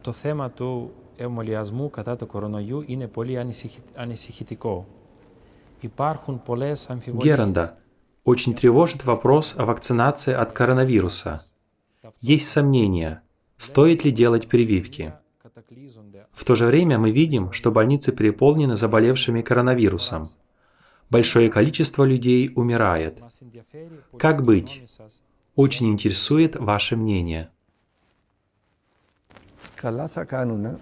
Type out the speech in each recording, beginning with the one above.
το θέμα του εμβολιασμού κατά του κορονοϊού είναι πολύ ανησυχητικό. Υπάρχουν πολλές αμφιβολίες. Геранда, очень тревожит вопрос о вакцинации от коронавируса. Есть сомнения, стоит ли делать прививки. В то же время мы видим, что больницы переполнены заболевшими коронавирусом. Большое количество людей умирает. Как быть? Очень интересует ваше мнение. Καλά θα κάνουνε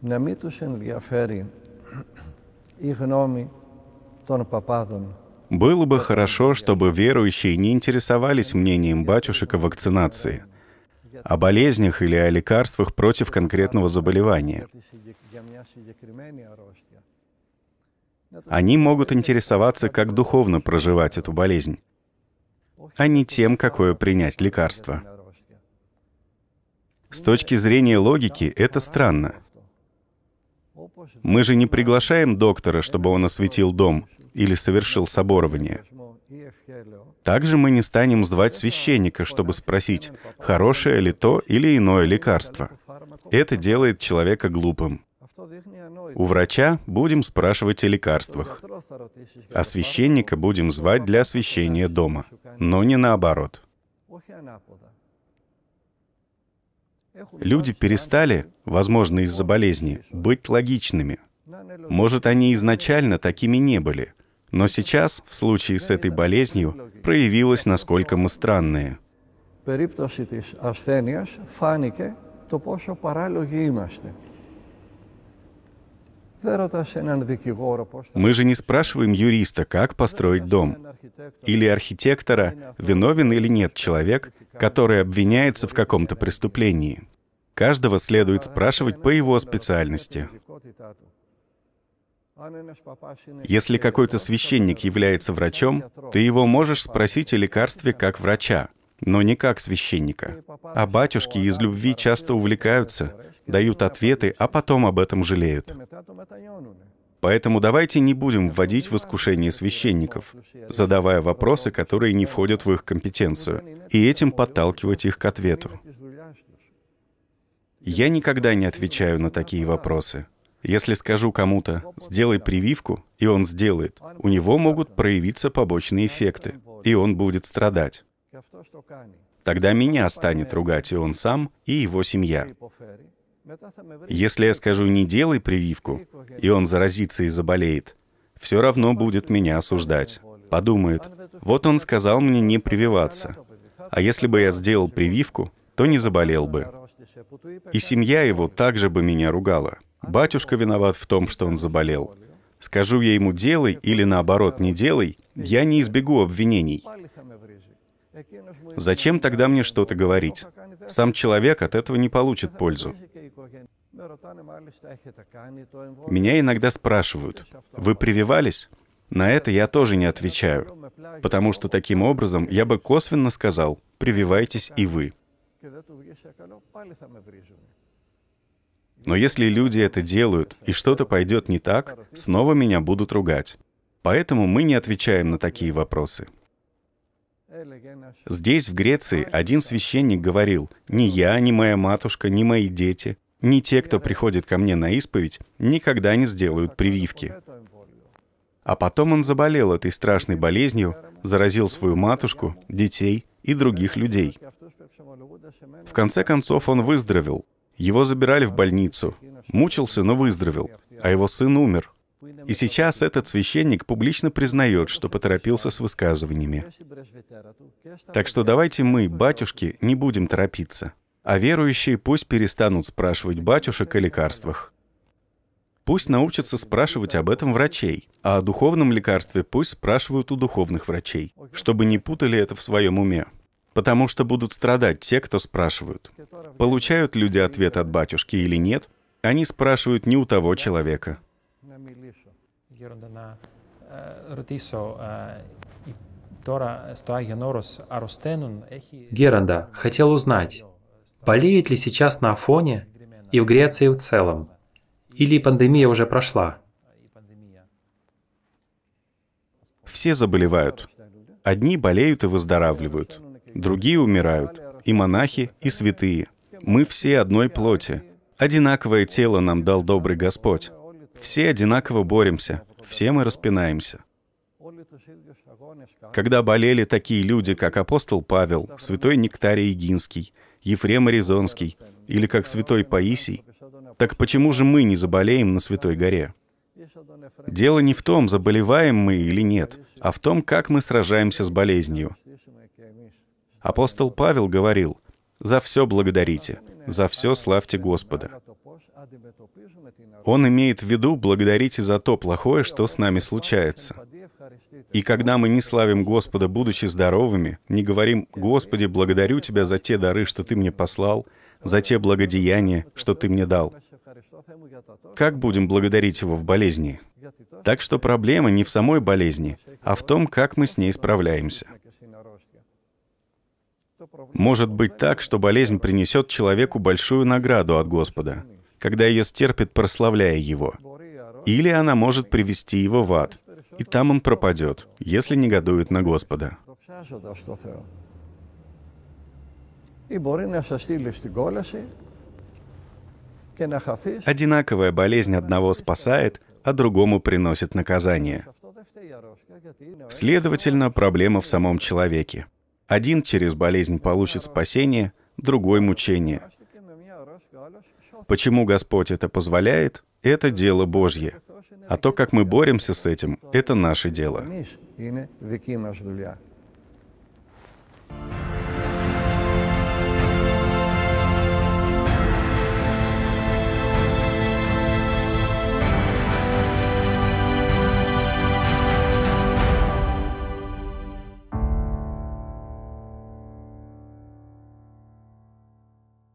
να μην τους ενδιαφέρει η γνώμη των παπάδων. Было бы хорошо, чтобы верующие не интересовались мнением батюшек о вакцинации, о болезнях или о лекарствах против конкретного заболевания. Они могут интересоваться, как духовно проживать эту болезнь, а не тем, какое принять лекарство. С точки зрения логики это странно. Мы же не приглашаем доктора, чтобы он осветил дом или совершил соборование. Также мы не станем звать священника, чтобы спросить, хорошее ли то или иное лекарство. Это делает человека глупым. У врача будем спрашивать о лекарствах, а священника будем звать для освящения дома, но не наоборот. Люди перестали, возможно, из-за болезни, быть логичными. Может, они изначально такими не были, но сейчас, в случае с этой болезнью, проявилось, насколько мы странные. Мы же не спрашиваем юриста, как построить дом, или архитектора, виновен или нет человек, который обвиняется в каком-то преступлении. Каждого следует спрашивать по его специальности. Если какой-то священник является врачом, ты его можешь спросить о лекарстве как врача, но не как священника. А батюшки из любви часто увлекаются, дают ответы, а потом об этом жалеют. Поэтому давайте не будем вводить в искушение священников, задавая вопросы, которые не входят в их компетенцию, и этим подталкивать их к ответу. Я никогда не отвечаю на такие вопросы. Если скажу кому-то «сделай прививку», и он сделает, у него могут проявиться побочные эффекты, и он будет страдать. Тогда меня станет ругать и он сам, и его семья. Если я скажу «не делай прививку», и он заразится и заболеет, все равно будет меня осуждать. Подумает, вот он сказал мне не прививаться, а если бы я сделал прививку, то не заболел бы. И семья его также бы меня ругала. Батюшка виноват в том, что он заболел. Скажу я ему «делай» или наоборот «не делай», я не избегу обвинений. Зачем тогда мне что-то говорить? Сам человек от этого не получит пользу. Меня иногда спрашивают, вы прививались? На это я тоже не отвечаю, потому что таким образом я бы косвенно сказал, прививайтесь и вы. Но если люди это делают и что-то пойдет не так, снова меня будут ругать. Поэтому мы не отвечаем на такие вопросы. Здесь, в Греции, один священник говорил, «Ни я, ни моя матушка, ни мои дети, ни те, кто приходит ко мне на исповедь, никогда не сделают прививки». А потом он заболел этой страшной болезнью, заразил свою матушку, детей и других людей. В конце концов он выздоровел. Его забирали в больницу. Мучился, но выздоровел. А его сын умер. И сейчас этот священник публично признает, что поторопился с высказываниями. Так что давайте мы, батюшки, не будем торопиться. А верующие пусть перестанут спрашивать батюшек о лекарствах. Пусть научатся спрашивать об этом врачей, а о духовном лекарстве пусть спрашивают у духовных врачей, чтобы не путали это в своем уме. Потому что будут страдать те, кто спрашивают. Получают люди ответ от батюшки или нет, они спрашивают не у того человека. Hierondana Ротисо и Геранда хотел узнать, болеет ли сейчас на Афоне и в Греции в целом, или пандемия уже прошла? Все заболевают. Одни болеют и выздоравливают, другие умирают, и монахи, и святые. Мы все одной плоти. Одинаковое тело нам дал добрый Господь. Все одинаково боремся, все мы распинаемся. Когда болели такие люди, как апостол Павел, святой Нектарий Егинский, Ефрем Аризонский или как святой Паисий, так почему же мы не заболеем на Святой Горе? Дело не в том, заболеваем мы или нет, а в том, как мы сражаемся с болезнью. Апостол Павел говорил, «За все благодарите, за все славьте Господа». Он имеет в виду «благодарите за то плохое, что с нами случается». И когда мы не славим Господа, будучи здоровыми, не говорим «Господи, благодарю Тебя за те дары, что Ты мне послал, за те благодеяния, что Ты мне дал». Как будем благодарить Его в болезни? Так что проблема не в самой болезни, а в том, как мы с ней справляемся. Может быть так, что болезнь принесет человеку большую награду от Господа — когда ее стерпит, прославляя его. Или она может привести его в ад, и там он пропадет, если негодует на Господа. Одинаковая болезнь одного спасает, а другому приносит наказание. Следовательно, проблема в самом человеке. Один через болезнь получит спасение, другой — мучение. Почему Господь это позволяет, это дело Божье. А то, как мы боремся с этим, это наше дело.